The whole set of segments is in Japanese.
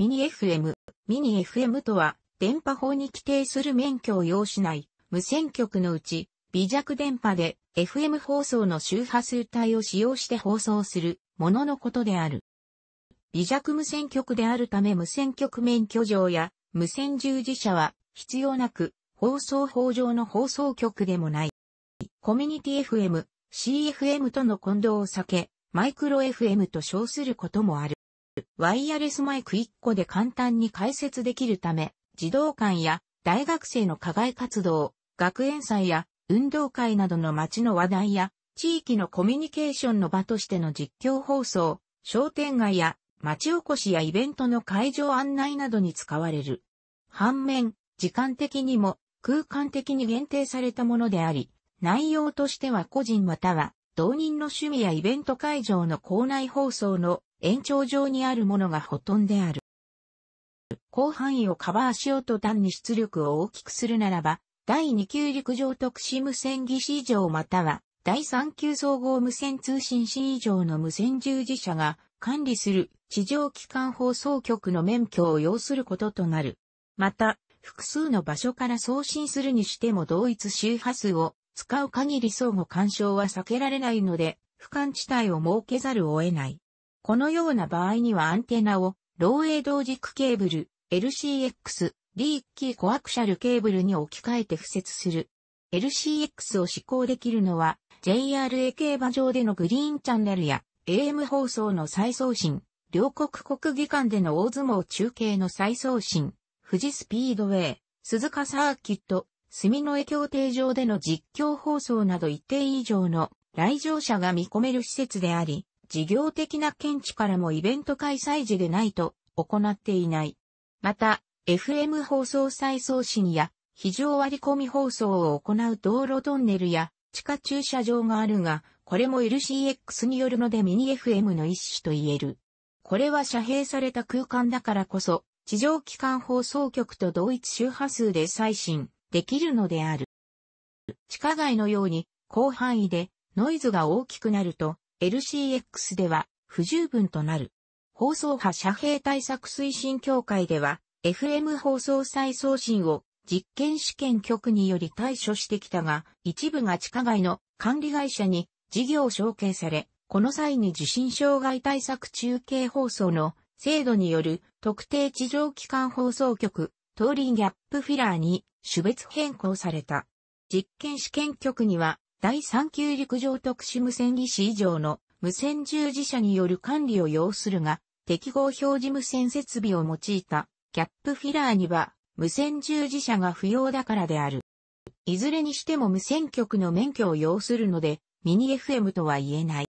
ミニ FM。ミニ FM とは、電波法に規定する免許を要しない、無線局のうち、微弱電波で FM 放送の周波数帯を使用して放送するもののことである。微弱無線局であるため無線局免許上や無線従事者は必要なく放送法上の放送局でもない。コミュニティ FM、CFM との混同を避け、マイクロ FM と称することもある。ワイヤレスマイク1個で簡単に解説できるため、児童館や大学生の課外活動、学園祭や運動会などの街の話題や地域のコミュニケーションの場としての実況放送、商店街や町おこしやイベントの会場案内などに使われる。反面、時間的にも空間的に限定されたものであり、内容としては個人または同人の趣味やイベント会場の校内放送の延長上にあるものがほとんどである。広範囲をカバーしようと単に出力を大きくするならば、第2級陸上特殊無線技師以上または、第3級総合無線通信士以上の無線従事者が管理する地上機関放送局の免許を要することとなる。また、複数の場所から送信するにしても同一周波数を使う限り相互干渉は避けられないので、俯瞰地帯を設けざるを得ない。このような場合にはアンテナを、漏洩同軸ケーブル、LCX、リーキーコアクシャルケーブルに置き換えて付設する。LCX を試行できるのは、JRA 競馬場でのグリーンチャンネルや、AM 放送の再送信、両国国技館での大相撲中継の再送信、富士スピードウェイ、鈴鹿サーキット、住の江協定場での実況放送など一定以上の来場者が見込める施設であり、事業的な見地からもイベント開催時でないと行っていない。また、FM 放送再送信や非常割り込み放送を行う道路トンネルや地下駐車場があるが、これも LCX によるのでミニ FM の一種と言える。これは遮蔽された空間だからこそ、地上機関放送局と同一周波数で再信できるのである。地下街のように広範囲でノイズが大きくなると LCX では不十分となる。放送波遮蔽対策推進協会では FM 放送再送信を実験試験局により対処してきたが、一部が地下街の管理会社に事業承継され、この際に地震障害対策中継放送の制度による特定地上機関放送局、トーリンギャップフィラーに種別変更された。実験試験局には第3級陸上特殊無線技師以上の無線従事者による管理を要するが、適合表示無線設備を用いたキャップフィラーには無線従事者が不要だからである。いずれにしても無線局の免許を要するので、ミニ FM とは言えない。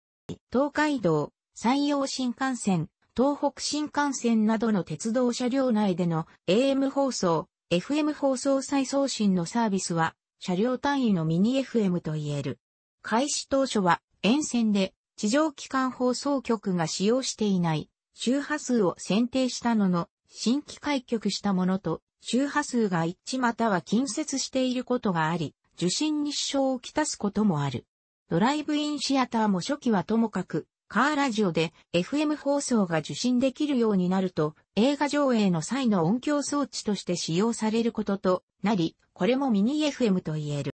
東海道、山陽新幹線、東北新幹線などの鉄道車両内での AM 放送、FM 放送再送信のサービスは車両単位のミニ FM と言える。開始当初は沿線で地上機関放送局が使用していない周波数を選定したのの新規開局したものと周波数が一致または近接していることがあり受信に支障をきたすこともある。ドライブインシアターも初期はともかくカーラジオで FM 放送が受信できるようになると映画上映の際の音響装置として使用されることとなり、これもミニ FM と言える。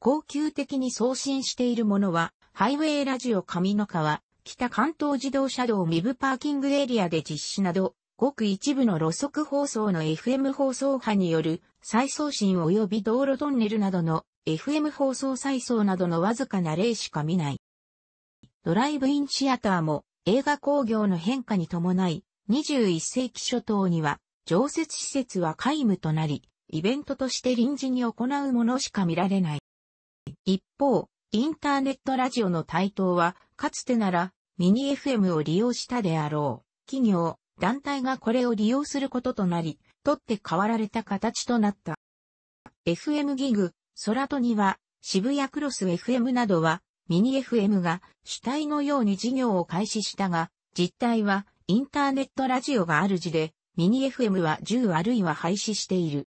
恒久的に送信しているものは、ハイウェイラジオ上の川、北関東自動車道ミブパーキングエリアで実施など、ごく一部の路側放送の FM 放送波による再送信及び道路トンネルなどの FM 放送再送などのわずかな例しか見ない。ドライブインシアターも映画工業の変化に伴い、21世紀初頭には常設施設は皆無となり、イベントとして臨時に行うものしか見られない。一方、インターネットラジオの台頭は、かつてならミニ FM を利用したであろう。企業、団体がこれを利用することとなり、取って代わられた形となった。FM ギグ、空とには、渋谷クロス FM などは、ミニ FM が主体のように事業を開始したが、実態はインターネットラジオがある字で、ミニ FM は10あるいは廃止している。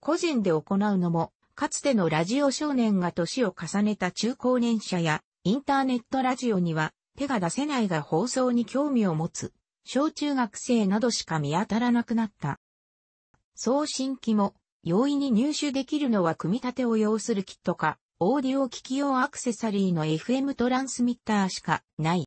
個人で行うのも、かつてのラジオ少年が年を重ねた中高年者や、インターネットラジオには手が出せないが放送に興味を持つ、小中学生などしか見当たらなくなった。送信機も容易に入手できるのは組み立てを要するキットか、オーディオ機器用アクセサリーの FM トランスミッターしかない。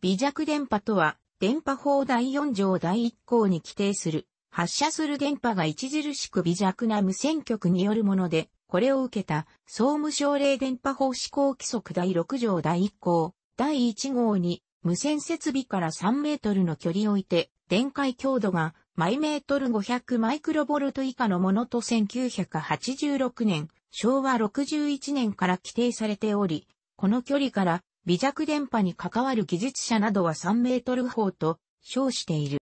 微弱電波とは、電波法第4条第1項に規定する、発射する電波が著しく微弱な無線局によるもので、これを受けた、総務省令電波法施行規則第6条第1項、第1号に、無線設備から3メートルの距離を置いて、電解強度が毎メートル500マイクロボルト以下のものと1986年昭和61年から規定されており、この距離から微弱電波に関わる技術者などは3メートル方と称している。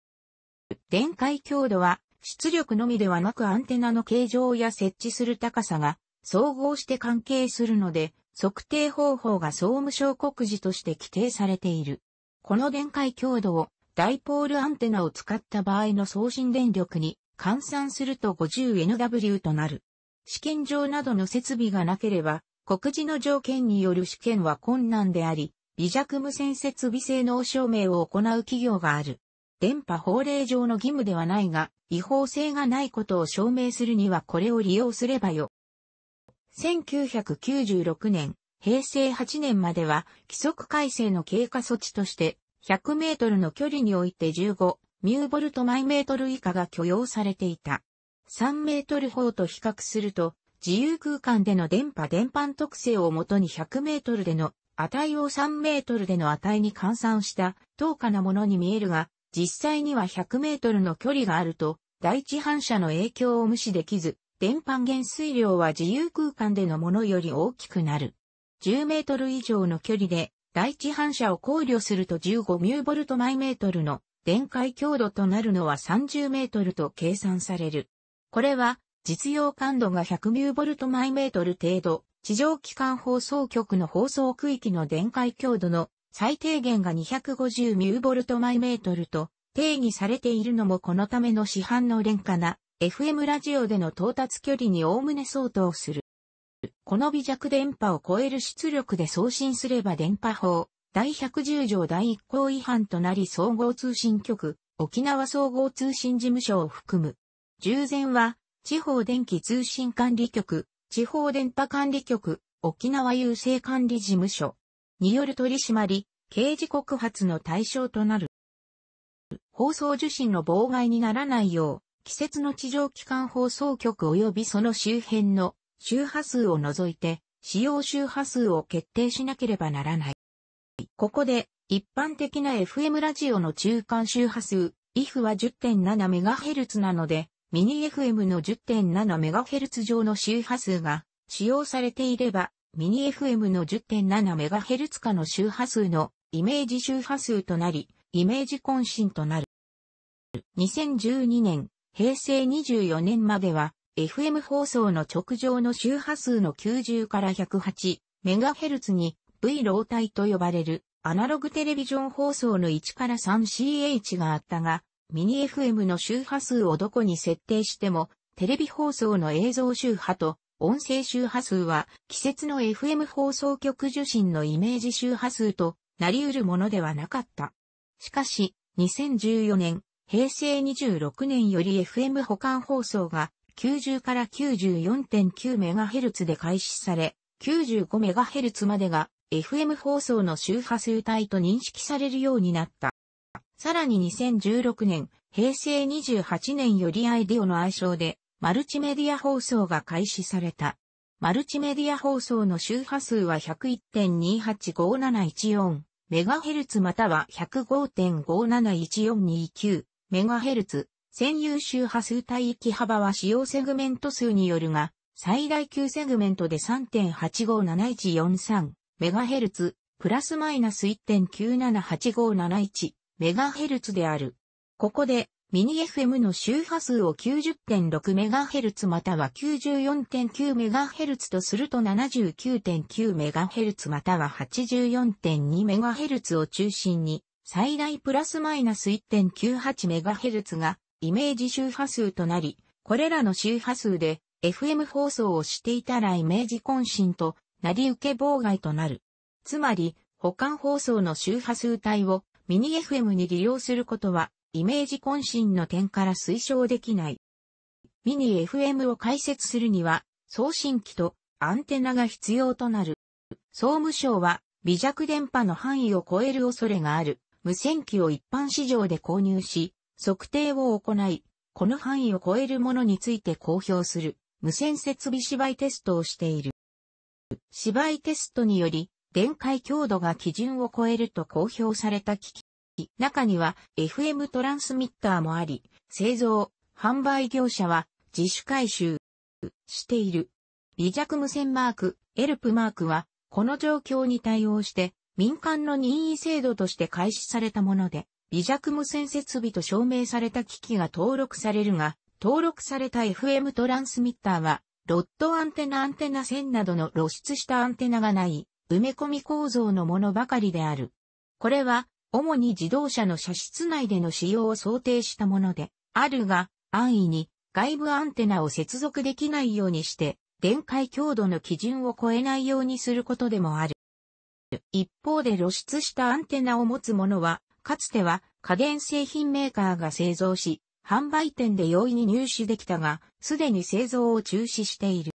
電解強度は出力のみではなくアンテナの形状や設置する高さが総合して関係するので、測定方法が総務省告示として規定されている。この電解強度をダイポールアンテナを使った場合の送信電力に換算すると 50nW となる。試験場などの設備がなければ、告示の条件による試験は困難であり、微弱無線設備性能証明を行う企業がある。電波法令上の義務ではないが、違法性がないことを証明するにはこれを利用すればよ。1996年、平成8年までは規則改正の経過措置として、100メートルの距離において15、ミューボルト毎メートル以下が許容されていた。3メートル方と比較すると、自由空間での電波電波特性をもとに100メートルでの値を3メートルでの値に換算した等価なものに見えるが、実際には100メートルの距離があると、第一反射の影響を無視できず、電波減衰量は自由空間でのものより大きくなる。10メートル以上の距離で、第一反射を考慮すると15ミューボルトメートルの電解強度となるのは30メートルと計算される。これは、実用感度が 109V/m 0程度、地上機関放送局の放送区域の電解強度の最低限が 250μV/m と定義されているのもこのための市販の廉価な FM ラジオでの到達距離におおむね相当する。この微弱電波を超える出力で送信すれば電波法、第110条第1項違反となり総合通信局、沖縄総合通信事務所を含む従前は、地方電気通信管理局、地方電波管理局、沖縄郵政管理事務所による取締り、刑事告発の対象となる。放送受信の妨害にならないよう、季節の地上機関放送局及びその周辺の周波数を除いて、使用周波数を決定しなければならない。ここで、一般的な FM ラジオの中間周波数、IF は 10.7MHz なので、ミニ FM の 10.7MHz 上の周波数が使用されていれば、ミニ FM の 10.7MHz 下の周波数のイメージ周波数となり、イメージ渾身となる。2012年、平成24年までは、FM 放送の直上の周波数の90から 108MHz に V 老体と呼ばれるアナログテレビジョン放送の1から 3CH があったが、ミニ FM の周波数をどこに設定しても、テレビ放送の映像周波と音声周波数は、季節の FM 放送局受信のイメージ周波数となり得るものではなかった。しかし、2014年、平成26年より FM 保管放送が90から 94.9MHz で開始され、95MHz までが FM 放送の周波数帯と認識されるようになった。さらに2016年、平成28年よりアイディオの愛称で、マルチメディア放送が開始された。マルチメディア放送の周波数は101.285714。MHz または 105.571429MHz 専有周波数帯域幅は使用セグメント数によるが、最大級セグメントで 3.857143MHz プラスマイナス1.978571メガヘルツである。ここで、ミニ FM の周波数を9 0 6ヘルツまたは9 4 9ヘルツとすると7 9 9ヘルツまたは8 4 2ヘルツを中心に最大プラスマイナス1 9 8ヘルツがイメージ周波数となり、これらの周波数で FM 放送をしていたらイメージ渾身となり受け妨害となる。つまり、保管放送の周波数帯をミニ FM に利用することは、イメージ渾身の点から推奨できない。ミニ FM を開設するには、送信機とアンテナが必要となる。総務省は、微弱電波の範囲を超える恐れがある、無線機を一般市場で購入し、測定を行い、この範囲を超えるものについて公表する、無線設備芝居テストをしている。芝居テストにより、電解強度が基準を超えると公表された機器。中には FM トランスミッターもあり、製造、販売業者は自主回収している。微弱無線マーク、エルプマークは、この状況に対応して、民間の任意制度として開始されたもので、微弱無線設備と証明された機器が登録されるが、登録された FM トランスミッターは、ロッドアンテナアンテナ線などの露出したアンテナがない、埋め込み構造のものばかりである。これは、主に自動車の車室内での使用を想定したもので、あるが、安易に外部アンテナを接続できないようにして、電解強度の基準を超えないようにすることでもある。一方で露出したアンテナを持つものは、かつては家電製品メーカーが製造し、販売店で容易に入手できたが、すでに製造を中止している。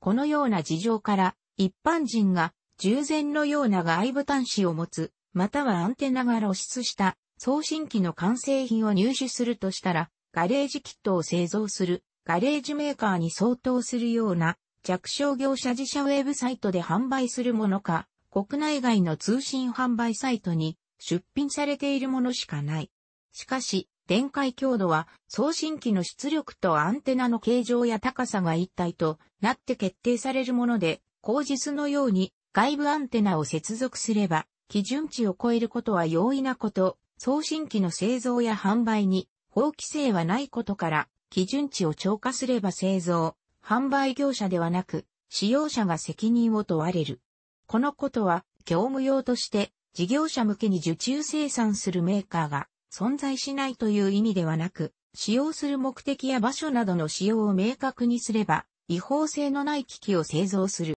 このような事情から、一般人が従前のような外部端子を持つ、またはアンテナが露出した送信機の完成品を入手するとしたら、ガレージキットを製造するガレージメーカーに相当するような弱小業者自社ウェブサイトで販売するものか、国内外の通信販売サイトに出品されているものしかない。しかし、電解強度は送信機の出力とアンテナの形状や高さが一体となって決定されるもので、口実のように外部アンテナを接続すれば、基準値を超えることは容易なこと、送信機の製造や販売に法規制はないことから、基準値を超過すれば製造、販売業者ではなく、使用者が責任を問われる。このことは、業務用として、事業者向けに受注生産するメーカーが存在しないという意味ではなく、使用する目的や場所などの使用を明確にすれば、違法性のない機器を製造する。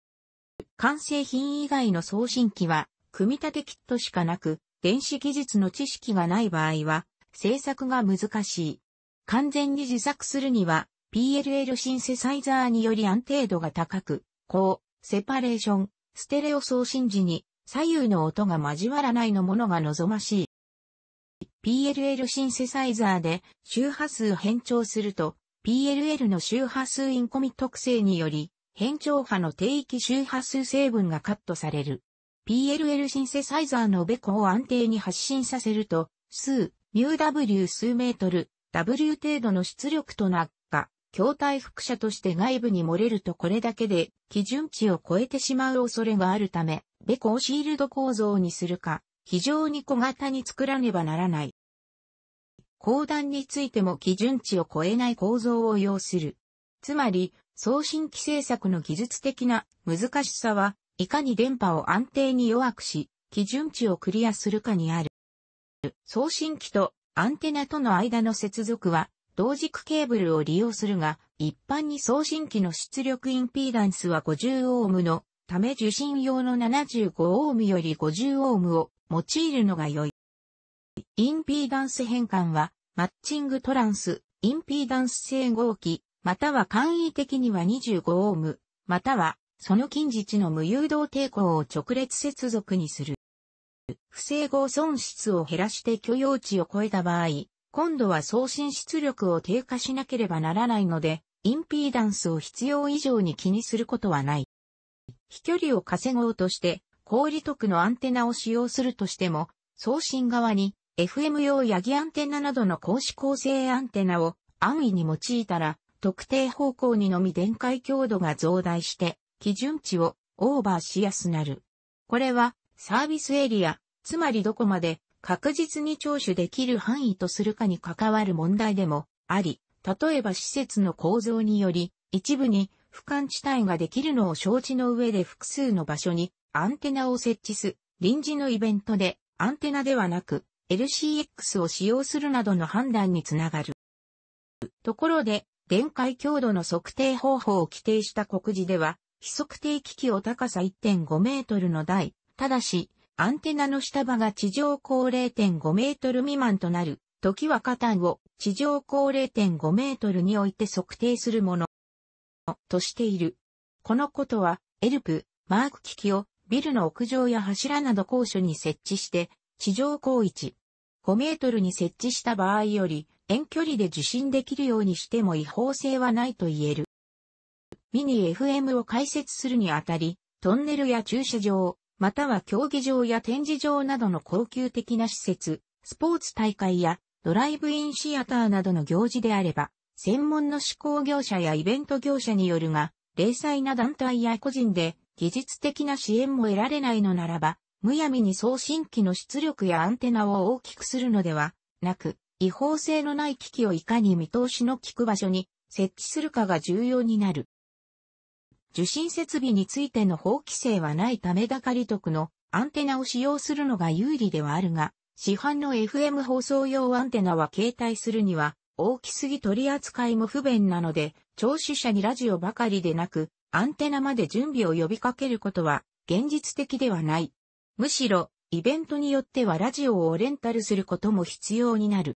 完成品以外の送信機は、組み立てキットしかなく、電子技術の知識がない場合は、製作が難しい。完全に自作するには、PLL シンセサイザーにより安定度が高く、高、セパレーション、ステレオ送信時に左右の音が交わらないのものが望ましい。PLL シンセサイザーで周波数変調すると、PLL の周波数インコミ特性により、変調波の低域周波数成分がカットされる。PLL シンセサイザーのベコを安定に発信させると、数、μW 数メートル、W 程度の出力となった、筐体副射として外部に漏れるとこれだけで基準値を超えてしまう恐れがあるため、ベコをシールド構造にするか、非常に小型に作らねばならない。後段についても基準値を超えない構造を要する。つまり、送信規制策の技術的な難しさは、いかに電波を安定に弱くし、基準値をクリアするかにある。送信機とアンテナとの間の接続は、同軸ケーブルを利用するが、一般に送信機の出力インピーダンスは50オームのため受信用の75オームより50オームを用いるのが良い。インピーダンス変換は、マッチングトランス、インピーダンス整合機、または簡易的には25オーム、または、その近日の無誘導抵抗を直列接続にする。不整合損失を減らして許容値を超えた場合、今度は送信出力を低下しなければならないので、インピーダンスを必要以上に気にすることはない。飛距離を稼ごうとして、高利得のアンテナを使用するとしても、送信側に FM 用ヤギアンテナなどの格子構成アンテナを安易に用いたら、特定方向にのみ電解強度が増大して、基準値をオーバーしやすなる。これは、サービスエリア、つまりどこまで確実に聴取できる範囲とするかに関わる問題でもあり、例えば施設の構造により、一部に俯瞰地帯ができるのを承知の上で複数の場所にアンテナを設置す、臨時のイベントでアンテナではなく LCX を使用するなどの判断につながる。ところで、電解強度の測定方法を規定した告示では、非測定機器を高さ1.5メートルの台、ただし、アンテナの下場が地上高0.5メートル未満となる、時は加担を地上高0.5メートルにおいて測定するもの、としている。このことは、エルプ、マーク機器をビルの屋上や柱など高所に設置して、地上高1、5メートルに設置した場合より、遠距離で受信できるようにしても違法性はないと言える。ミニ FM を開設するにあたり、トンネルや駐車場、または競技場や展示場などの高級的な施設、スポーツ大会やドライブインシアターなどの行事であれば、専門の施工業者やイベント業者によるが、零細な団体や個人で技術的な支援も得られないのならば、むやみに送信機の出力やアンテナを大きくするのではなく、違法性のない機器をいかに見通しの効く場所に設置するかが重要になる。受信設備についての法規制はないためだかり得のアンテナを使用するのが有利ではあるが、市販の FM 放送用アンテナは携帯するには大きすぎ取り扱いも不便なので、聴取者にラジオばかりでなく、アンテナまで準備を呼びかけることは現実的ではない。むしろ、イベントによってはラジオをレンタルすることも必要になる。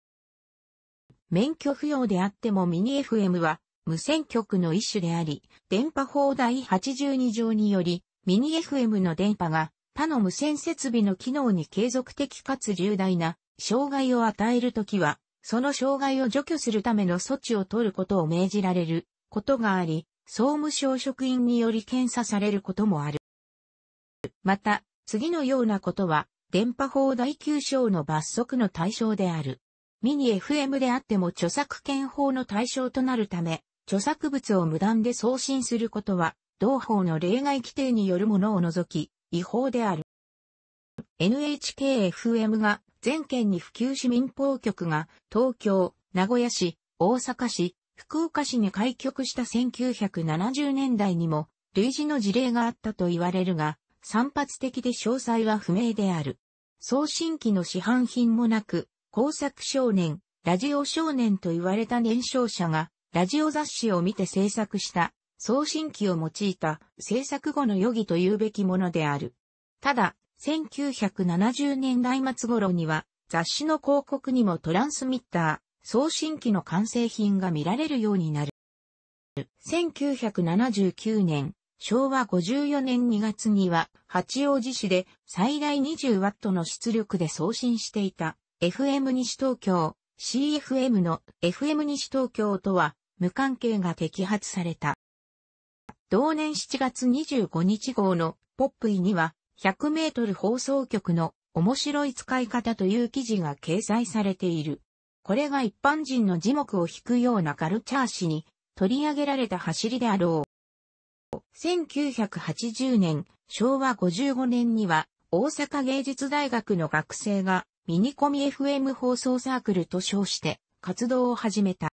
免許不要であってもミニ FM は無線局の一種であり、電波法第82条により、ミニ FM の電波が他の無線設備の機能に継続的かつ重大な障害を与えるときは、その障害を除去するための措置を取ることを命じられることがあり、総務省職員により検査されることもある。また、次のようなことは、電波法第9章の罰則の対象である。ミニ FM であっても著作権法の対象となるため、著作物を無断で送信することは、同法の例外規定によるものを除き、違法である。NHKFM が全県に普及市民放局が東京、名古屋市、大阪市、福岡市に開局した1970年代にも類似の事例があったと言われるが、散発的で詳細は不明である。送信機の市販品もなく、工作少年、ラジオ少年と言われた年少者が、ラジオ雑誌を見て制作した、送信機を用いた制作後の余儀と言うべきものである。ただ、1970年代末頃には、雑誌の広告にもトランスミッター、送信機の完成品が見られるようになる。1979年、昭和54年2月には、八王子市で最大 20W の出力で送信していた FM 西東京、CFM の FM 西東京とは無関係が摘発された。同年7月25日号のポップイには100メートル放送局の面白い使い方という記事が掲載されている。これが一般人の字幕を引くようなカルチャー誌に取り上げられた走りであろう。1980年、昭和55年には大阪芸術大学の学生がミニコミ FM 放送サークルと称して活動を始めた。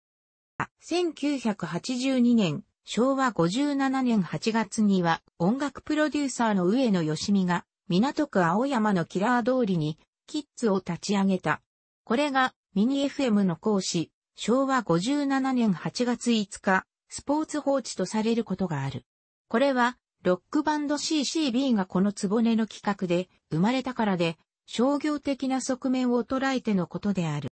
1982年、昭和57年8月には音楽プロデューサーの上野義美が港区青山のキラー通りにキッズを立ち上げた。これがミニ FM の講師、昭和57年8月5日、スポーツ放置とされることがある。これはロックバンド CCB がこのつぼねの企画で生まれたからで、商業的な側面を捉えてのことである。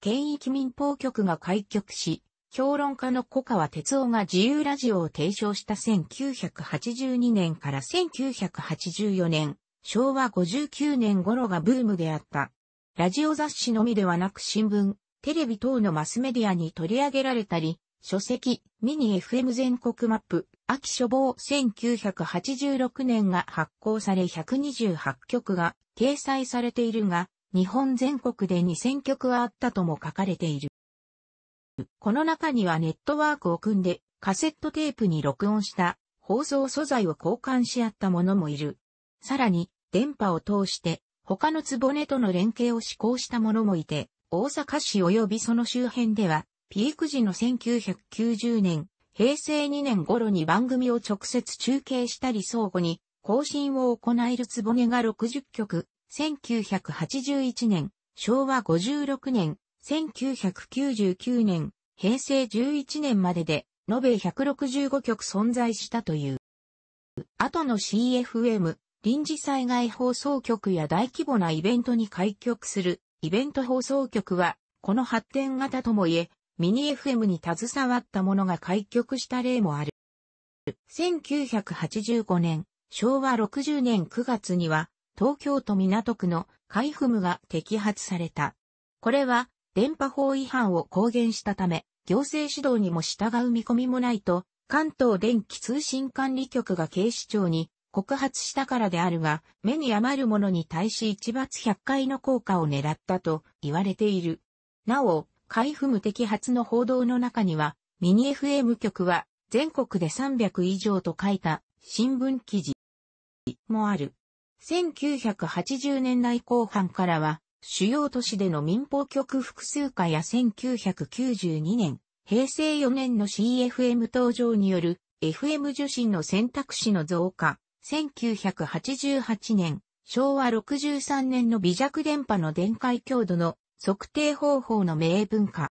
県域民放局が開局し、評論家の小川哲夫が自由ラジオを提唱した1982年から1984年、昭和59年頃がブームであった。ラジオ雑誌のみではなく新聞、テレビ等のマスメディアに取り上げられたり、書籍、ミニ FM 全国マップ、秋書房1986年が発行され128曲が掲載されているが、日本全国で2000曲はあったとも書かれている。この中にはネットワークを組んでカセットテープに録音した放送素材を交換し合ったものもいる。さらに電波を通して他のつぼねとの連携を試行したものもいて、大阪市及びその周辺ではピーク時の1990年、平成2年頃に番組を直接中継したり相互に更新を行えるつぼねが60曲、1981年、昭和56年、1999年、平成11年までで、延べ165曲存在したという。後の CFM、臨時災害放送局や大規模なイベントに開局するイベント放送局は、この発展型ともいえ、ミニ FM に携わったものが開局した例もある。1985年、昭和60年9月には、東京都港区の海部が摘発された。これは、電波法違反を公言したため、行政指導にも従う見込みもないと、関東電気通信管理局が警視庁に告発したからであるが、目に余るものに対し一罰百回の効果を狙ったと言われている。なお、海部摘発の報道の中には、ミニ FM 局は全国で300以上と書いた新聞記事もある。1980年代後半からは、主要都市での民放局複数化や1992年、平成4年の CFM 登場による FM 受信の選択肢の増加、1988年、昭和63年の微弱電波の電解強度の測定方法の明文化、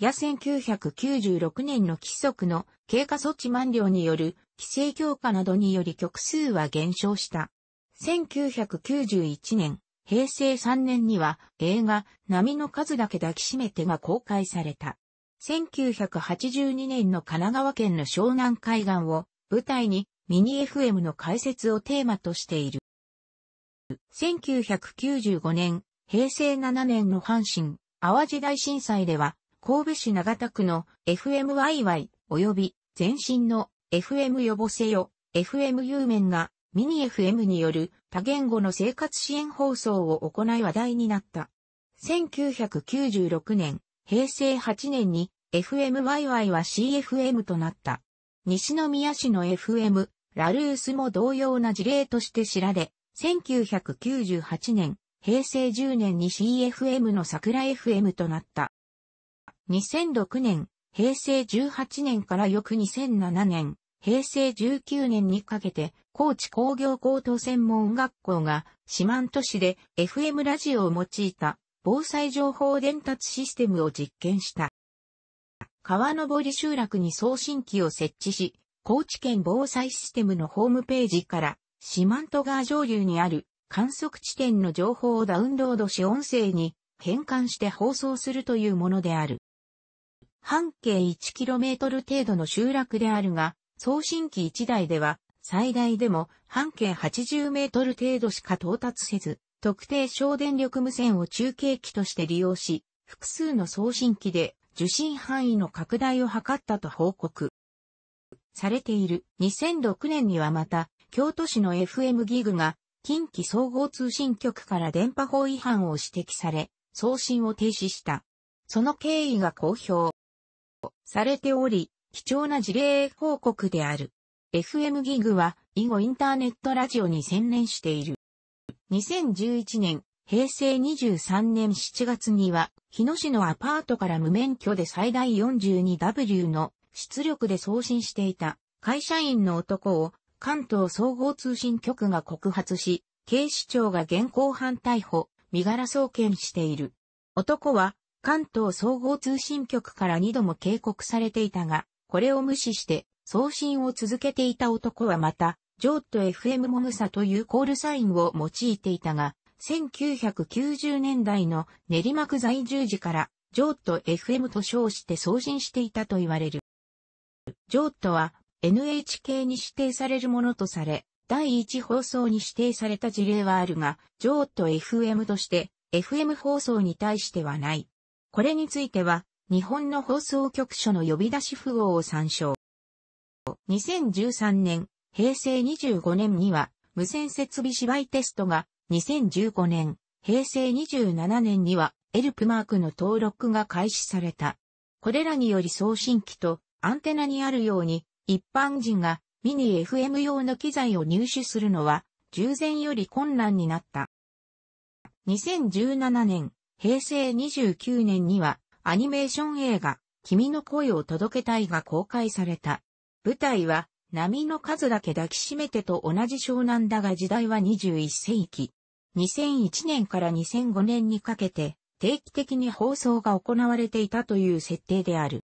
や1996年の規則の経過措置満了による規制強化などにより局数は減少した。1991年、平成3年には映画波の数だけ抱きしめてが公開された。1982年の神奈川県の湘南海岸を舞台にミニ FM の解説をテーマとしている。1995年、平成7年の阪神、淡路大震災では神戸市長田区の FMYY 及び前身の FM よぼせよ FM 有面がミニ FM による多言語の生活支援放送を行い話題になった。1996年、平成8年に FMYY は CFM となった。西宮市の FM、ラルースも同様な事例として知られ、1998年、平成10年に CFM の桜 FM となった。2006年、平成18年から翌2007年、平成19年にかけて、高知工業高等専門学校が、四万十市で FM ラジオを用いた防災情報伝達システムを実験した。川登集落に送信機を設置し、高知県防災システムのホームページから、四万十川上流にある観測地点の情報をダウンロードし音声に変換して放送するというものである。半径 1km 程度の集落であるが、送信機1台では、最大でも半径 80m 程度しか到達せず、特定省電力無線を中継機として利用し、複数の送信機で受信範囲の拡大を図ったと報告。されている2006年にはまた、京都市の FM ギグが近畿総合通信局から電波法違反を指摘され、送信を停止した。その経緯が公表。されており、貴重な事例報告である。FM ギグは以後インターネットラジオに専念している。2011年、平成23年7月には、日野市のアパートから無免許で最大 42W の出力で送信していた会社員の男を関東総合通信局が告発し、警視庁が現行犯逮捕、身柄送検している。男は関東総合通信局から2度も警告されていたが、これを無視して送信を続けていた男はまた、ジョート FM モムサというコールサインを用いていたが、1990年代の練馬区在住時から、ジョート FM と称して送信していたと言われる。ジョートは NHK に指定されるものとされ、第1放送に指定された事例はあるが、ジョート FM として FM 放送に対してはない。これについては、日本の放送局所の呼び出し符号を参照。2013年、平成25年には、無線設備芝居テストが、2015年、平成27年には、エルプマークの登録が開始された。これらにより送信機とアンテナにあるように、一般人がミニ FM 用の機材を入手するのは、従前より困難になった。2017年、平成29年にはアニメーション映画、君の声を届けたいが公開された。舞台は、波の数だけ抱きしめてと同じ湘南だが時代は21世紀。2001年から2005年にかけて、定期的に放送が行われていたという設定である。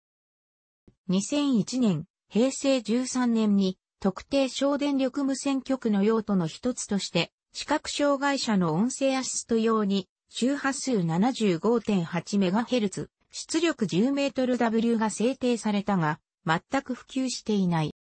2001年、平成13年に、特定省電力無線局の用途の一つとして、視覚障害者の音声アシスト用に周波数 75.8MHz、出力 10MW が制定されたが、全く普及していない。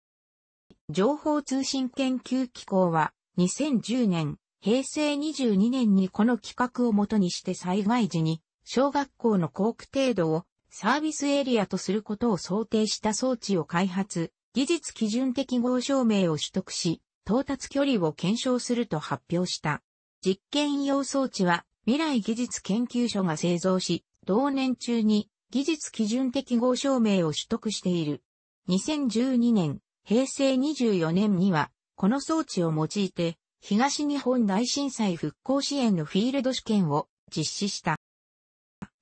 情報通信研究機構は、2010年、平成22年にこの規格をもとにして災害時に、小学校の校区程度をサービスエリアとすることを想定した装置を開発、技術基準適合証明を取得し、到達距離を検証すると発表した。実験用装置は未来技術研究所が製造し、同年中に技術基準適合証明を取得している。2012年、平成24年には、この装置を用いて、東日本大震災復興支援のフィールド試験を実施した。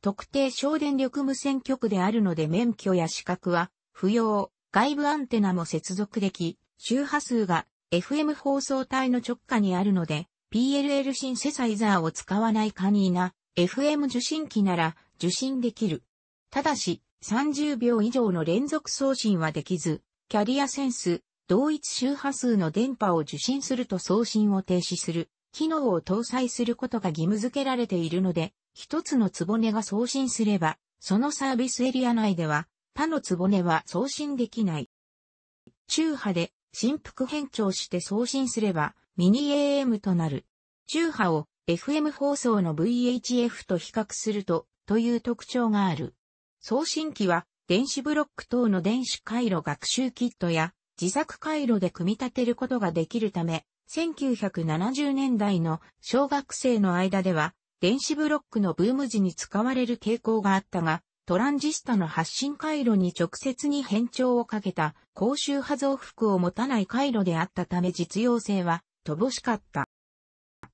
特定省電力無線局であるので免許や資格は不要、外部アンテナも接続でき、周波数が FM 放送帯の直下にあるので、PLL シンセサイザーを使わないカニーな FM 受信機なら受信できる。ただし、30秒以上の連続送信はできず、キャリアセンス、同一周波数の電波を受信すると送信を停止する、機能を搭載することが義務付けられているので、一つのネが送信すれば、そのサービスエリア内では、他のネは送信できない。中波で振幅変調して送信すれば、ミニ AM となる。中波を FM 放送の VHF と比較すると、という特徴がある。送信機は、電子ブロック等の電子回路学習キットや、自作回路で組み立てることができるため、1970年代の小学生の間では、電子ブロックのブーム時に使われる傾向があったが、トランジスタの発信回路に直接に変調をかけた高周波増幅を持たない回路であったため実用性は乏しかった。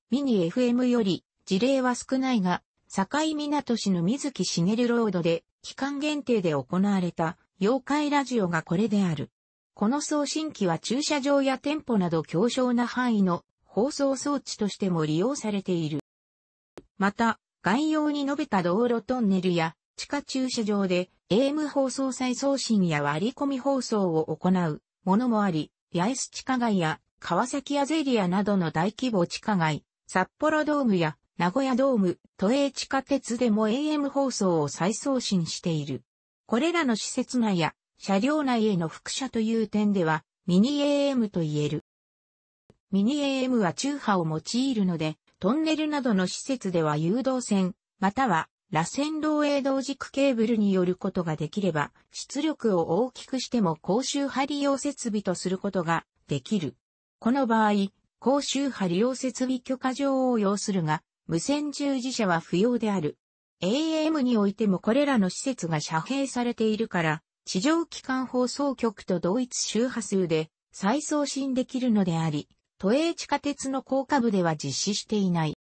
ミニ FM より事例は少ないが、境港市の水木しげるロードで期間限定で行われた妖怪ラジオがこれである。この送信機は駐車場や店舗など強小な範囲の放送装置としても利用されている。また、概要に述べた道路トンネルや地下駐車場で AM 放送再送信や割り込み放送を行うものもあり、八重洲地下街や川崎アゼリアなどの大規模地下街、札幌ドームや名古屋ドーム、都営地下鉄でも AM 放送を再送信している。これらの施設内や車両内への副車という点ではミニ AM と言える。ミニ AM は中波を用いるので、トンネルなどの施設では誘導線、または螺旋同営同軸ケーブルによることができれば、出力を大きくしても高周波利用設備とすることができる。この場合、高周波利用設備許可状を要するが、無線従事者は不要である。AM においてもこれらの施設が遮蔽されているから、地上機関放送局と同一周波数で再送信できるのであり、都営地下鉄の高架部では実施していない。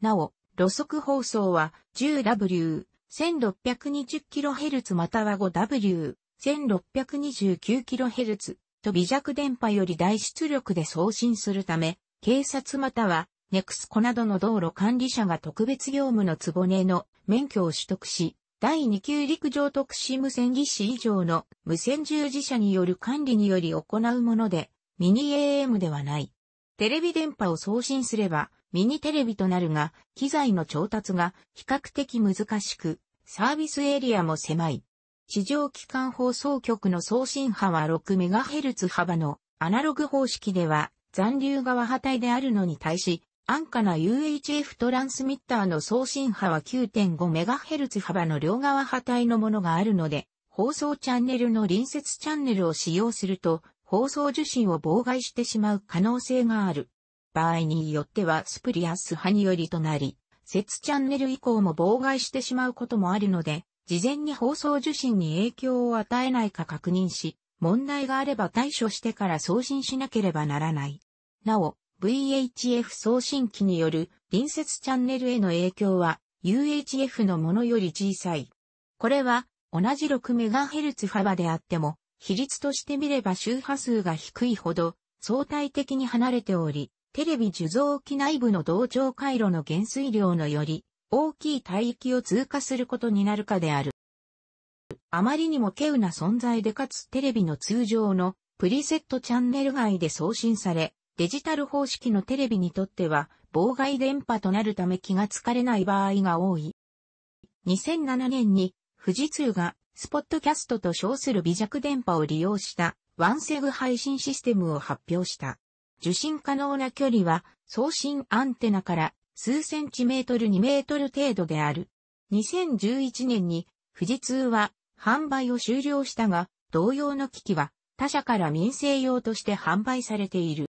なお、路側放送は 10W、1620kHz または 5W、1629kHz、と微弱電波より大出力で送信するため、警察または、ネクスコなどの道路管理者が特別業務の壺根の免許を取得し、第2級陸上特殊無線技師以上の無線従事者による管理により行うもので、ミニ AM ではない。テレビ電波を送信すれば、ミニテレビとなるが、機材の調達が比較的難しく、サービスエリアも狭い。地上機関放送局の送信波は 6MHz 幅のアナログ方式では残留側波体であるのに対し、安価な UHF トランスミッターの送信波は 9.5MHz 幅の両側波体のものがあるので、放送チャンネルの隣接チャンネルを使用すると、放送受信を妨害してしまう可能性がある。場合によってはスプリアス波によりとなり、接チャンネル以降も妨害してしまうこともあるので、事前に放送受信に影響を与えないか確認し、問題があれば対処してから送信しなければならない。なお、VHF 送信機による隣接チャンネルへの影響は UHF のものより小さい。これは同じ 6MHz 幅であっても、比率として見れば周波数が低いほど相対的に離れており、テレビ受像機内部の同調回路の減衰量のより大きい帯域を通過することになるかである。あまりにも稀有な存在でかつテレビの通常のプリセットチャンネル外で送信され、デジタル方式のテレビにとっては妨害電波となるため気がつかれない場合が多い。2007年に富士通がスポットキャストと称する微弱電波を利用したワンセグ配信システムを発表した。受信可能な距離は送信アンテナから数センチメートル2メートル程度である。2011年に富士通は販売を終了したが、同様の機器は他社から民生用として販売されている。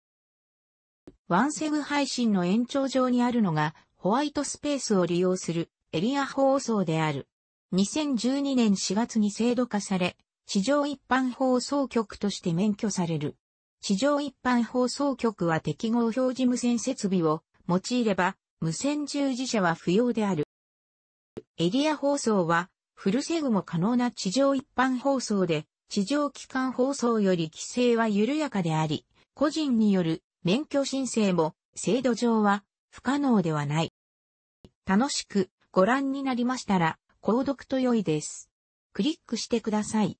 ワンセグ配信の延長上にあるのがホワイトスペースを利用するエリア放送である。2012年4月に制度化され、市場一般放送局として免許される。市場一般放送局は適合表示無線設備を用いれば無線従事者は不要である。エリア放送は、フルセグも可能な地上一般放送で、地上機関放送より規制は緩やかであり、個人による免許申請も制度上は不可能ではない。楽しくご覧になりましたら、購読と良いです。クリックしてください。